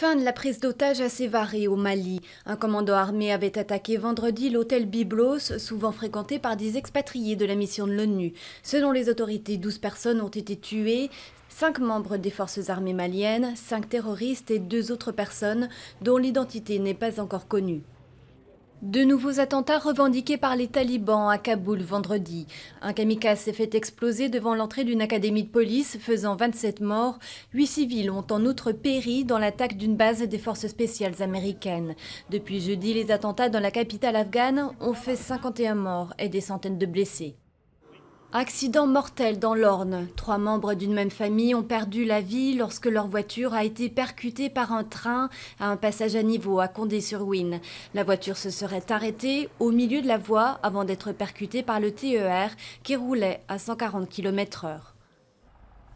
fin de la prise d'otages assez varée au Mali. Un commando armé avait attaqué vendredi l'hôtel Biblos, souvent fréquenté par des expatriés de la mission de l'ONU. Selon les autorités, 12 personnes ont été tuées, 5 membres des forces armées maliennes, 5 terroristes et 2 autres personnes dont l'identité n'est pas encore connue. De nouveaux attentats revendiqués par les talibans à Kaboul vendredi. Un kamikaze s'est fait exploser devant l'entrée d'une académie de police, faisant 27 morts. Huit civils ont en outre péri dans l'attaque d'une base des forces spéciales américaines. Depuis jeudi, les attentats dans la capitale afghane ont fait 51 morts et des centaines de blessés. Accident mortel dans l'Orne. Trois membres d'une même famille ont perdu la vie lorsque leur voiture a été percutée par un train à un passage à niveau à Condé-sur-Ouine. La voiture se serait arrêtée au milieu de la voie avant d'être percutée par le TER qui roulait à 140 km/h.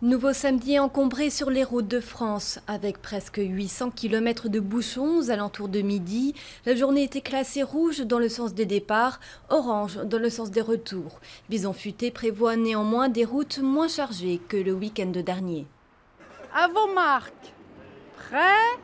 Nouveau samedi encombré sur les routes de France, avec presque 800 km de bouchons alentour de midi. La journée était classée rouge dans le sens des départs, orange dans le sens des retours. Bison Futé prévoit néanmoins des routes moins chargées que le week-end dernier. À vos marques, prêts,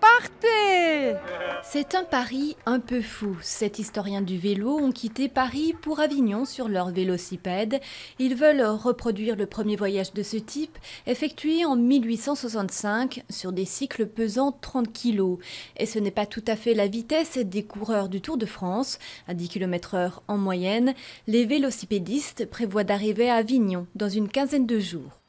partez c'est un pari un peu fou. Cet historien du vélo ont quitté Paris pour Avignon sur leur vélocipède. Ils veulent reproduire le premier voyage de ce type, effectué en 1865 sur des cycles pesant 30 kg. Et ce n'est pas tout à fait la vitesse des coureurs du Tour de France, à 10 km h en moyenne. Les vélocipédistes prévoient d'arriver à Avignon dans une quinzaine de jours.